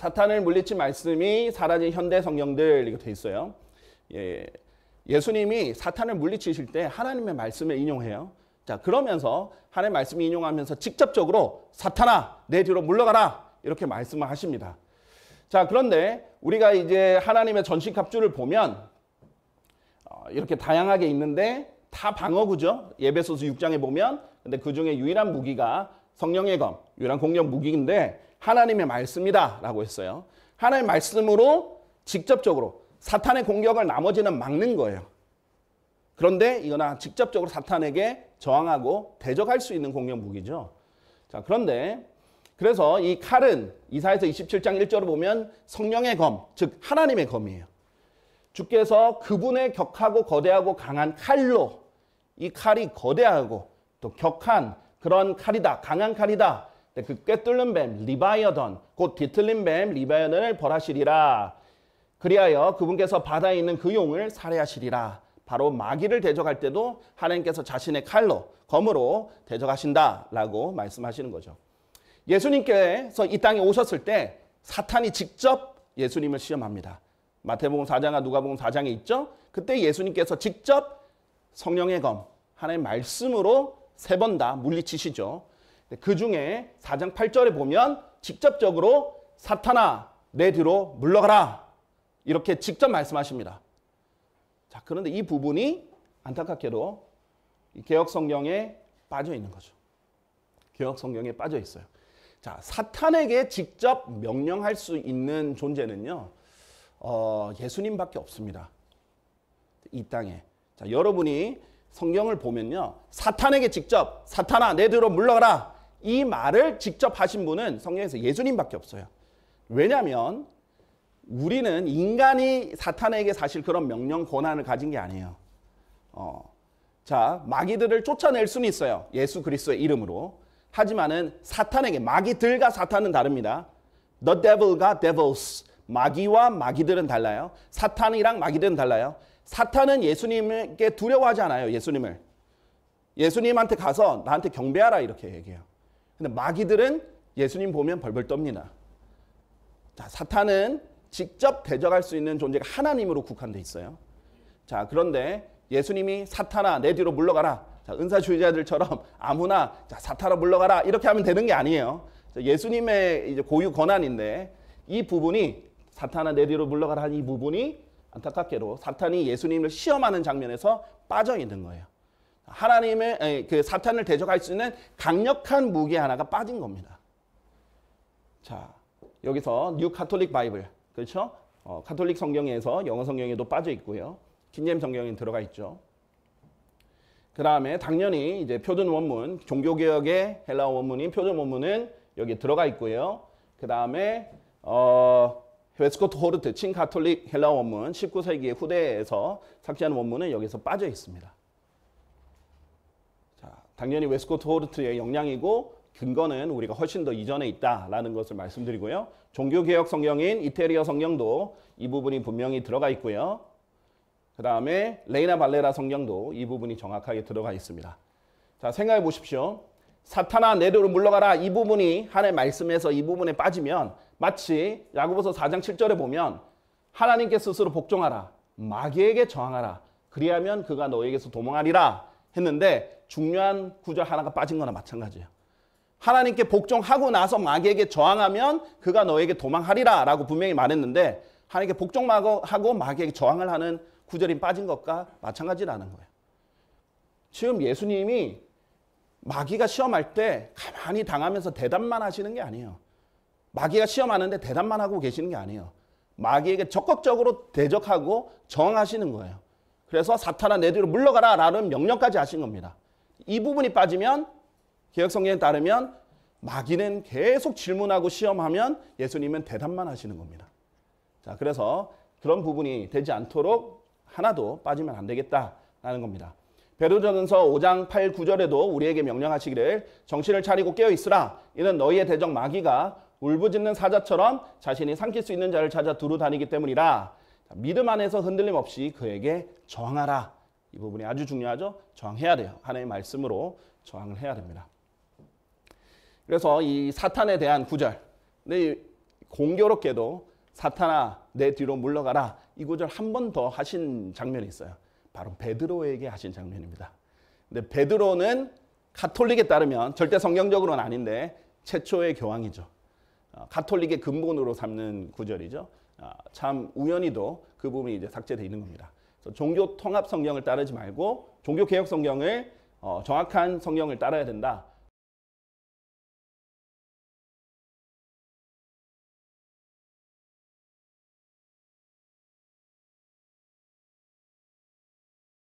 사탄을 물리친 말씀이 사라진 현대 성경들 이렇게 돼 있어요. 예, 예수님이 사탄을 물리치실 때 하나님의 말씀을 인용해요. 자 그러면서 하나님의 말씀을 인용하면서 직접적으로 사탄아 내 뒤로 물러가라 이렇게 말씀을 하십니다. 자 그런데 우리가 이제 하나님의 전신 갑주를 보면 어, 이렇게 다양하게 있는데 다 방어구죠. 예배소서 6장에 보면 근데 그 중에 유일한 무기가 성령의 검, 유일한 공격 무기인데 하나님의 말씀이다라고 했어요. 하나님의 말씀으로 직접적으로 사탄의 공격을 나머지는 막는 거예요. 그런데 이거나 직접적으로 사탄에게 저항하고 대적할 수 있는 공격 무기죠. 자, 그런데 그래서 이 칼은 이사에서 27장 1절을 보면 성령의 검, 즉 하나님의 검이에요. 주께서 그분의 격하고 거대하고 강한 칼로 이 칼이 거대하고 또 격한 그런 칼이다, 강한 칼이다 네, 그 꿰뚫는 뱀 리바이어던 곧 뒤틀린 뱀 리바이어던을 벌하시리라. 그리하여 그분께서 바다에 있는 그 용을 살해하시리라. 바로 마귀를 대적할 때도 하나님께서 자신의 칼로 검으로 대적하신다라고 말씀하시는 거죠. 예수님께서 이 땅에 오셨을 때 사탄이 직접 예수님을 시험합니다. 마태복음 4장과 누가복음 4장에 있죠. 그때 예수님께서 직접 성령의 검 하나님의 말씀으로 세 번 다 물리치시죠. 네, 그 중에 4장 8절에 보면 직접적으로 사탄아 내 뒤로 물러가라 이렇게 직접 말씀하십니다. 자 그런데 이 부분이 안타깝게도 개혁 성경에 빠져 있는 거죠. 개혁 성경에 빠져 있어요. 자 사탄에게 직접 명령할 수 있는 존재는요 어, 예수님밖에 없습니다. 이 땅에 자 여러분이 성경을 보면요 사탄에게 직접 사탄아 내 뒤로 물러가라 이 말을 직접 하신 분은 성경에서 예수님밖에 없어요. 왜냐하면 우리는 인간이 사탄에게 사실 그런 명령 권한을 가진 게 아니에요. 어. 자, 마귀들을 쫓아낼 수는 있어요. 예수 그리스도의 이름으로. 하지만은 사탄에게 마귀들과 사탄은 다릅니다. The devil과 devils. 마귀와 마귀들은 달라요. 사탄이랑 마귀들은 달라요. 사탄은 예수님께 두려워하지 않아요. 예수님을. 예수님한테 가서 나한테 경배하라 이렇게 얘기해요. 근데 마귀들은 예수님 보면 벌벌 떱니다. 자, 사탄은 직접 대적할 수 있는 존재가 하나님으로 국한돼 있어요. 자, 그런데 예수님이 사탄아 내 뒤로 물러가라. 자, 은사주의자들처럼 아무나 자, 사탄아 물러가라 이렇게 하면 되는 게 아니에요. 자, 예수님의 이제 고유 권한인데 이 부분이 사탄아 내 뒤로 물러가라 이 부분이 안타깝게도 사탄이 예수님을 시험하는 장면에서 빠져 있는 거예요. 하나님의 아니, 그 사탄을 대적할 수 있는 강력한 무기 하나가 빠진 겁니다. 자 여기서 뉴 카톨릭 바이블 그렇죠? 어, 카톨릭 성경에서 영어 성경에도 빠져 있고요. 킹잼 성경에 들어가 있죠. 그 다음에 당연히 이제 표준 원문, 종교개혁의 헬라 원문인 표준 원문은 여기 들어가 있고요. 그 다음에 어, 웨스코트 호르트, 친가톨릭 헬라 원문 19세기 후대에서 삭제한 원문은 여기서 빠져 있습니다. 당연히 웨스코트 호르트의 영향이고 근거는 우리가 훨씬 더 이전에 있다라는 것을 말씀드리고요. 종교개혁 성경인 이태리어 성경도 이 부분이 분명히 들어가 있고요. 그 다음에 레이나 발레라 성경도 이 부분이 정확하게 들어가 있습니다. 자 생각해 보십시오. 사탄아 내려로 물러가라 이 부분이 하나의 말씀에서 이 부분에 빠지면 마치 야고보서 4장 7절에 보면 하나님께 스스로 복종하라 마귀에게 저항하라 그리하면 그가 너에게서 도망하리라 했는데 중요한 구절 하나가 빠진 거나 마찬가지예요. 하나님께 복종하고 나서 마귀에게 저항하면 그가 너에게 도망하리라 라고 분명히 말했는데 하나님께 복종하고 마귀에게 저항을 하는 구절이 빠진 것과 마찬가지라는 거예요. 지금 예수님이 마귀가 시험할 때 가만히 당하면서 대답만 하시는 게 아니에요. 마귀가 시험하는데 대답만 하고 계시는 게 아니에요. 마귀에게 적극적으로 대적하고 저항하시는 거예요. 그래서 사탄아 내 뒤로 물러가라 라는 명령까지 하신 겁니다. 이 부분이 빠지면 개혁성경에 따르면 마귀는 계속 질문하고 시험하면 예수님은 대답만 하시는 겁니다. 자, 그래서 그런 부분이 되지 않도록 하나도 빠지면 안 되겠다라는 겁니다. 베드로전서 5장 8, 9절에도 우리에게 명령하시기를 정신을 차리고 깨어 있으라. 이는 너희의 대적 마귀가 울부짖는 사자처럼 자신이 삼킬 수 있는 자를 찾아 두루 다니기 때문이라. 믿음 안에서 흔들림 없이 그에게 저항하라. 이 부분이 아주 중요하죠. 저항해야 돼요. 하나님의 말씀으로 저항을 해야 됩니다. 그래서 이 사탄에 대한 구절. 근데 네, 공교롭게도 사탄아 내 뒤로 물러가라. 이 구절 한 번 더 하신 장면이 있어요. 바로 베드로에게 하신 장면입니다. 근데 베드로는 가톨릭에 따르면 절대 성경적으로는 아닌데 최초의 교황이죠. 어, 가톨릭의 근본으로 삼는 구절이죠. 아, 참 우연히도 그 부분이 이제 삭제돼 있는 겁니다. 종교 통합 성경을 따르지 말고 종교 개혁 성경을 어, 정확한 성경을 따라야 된다.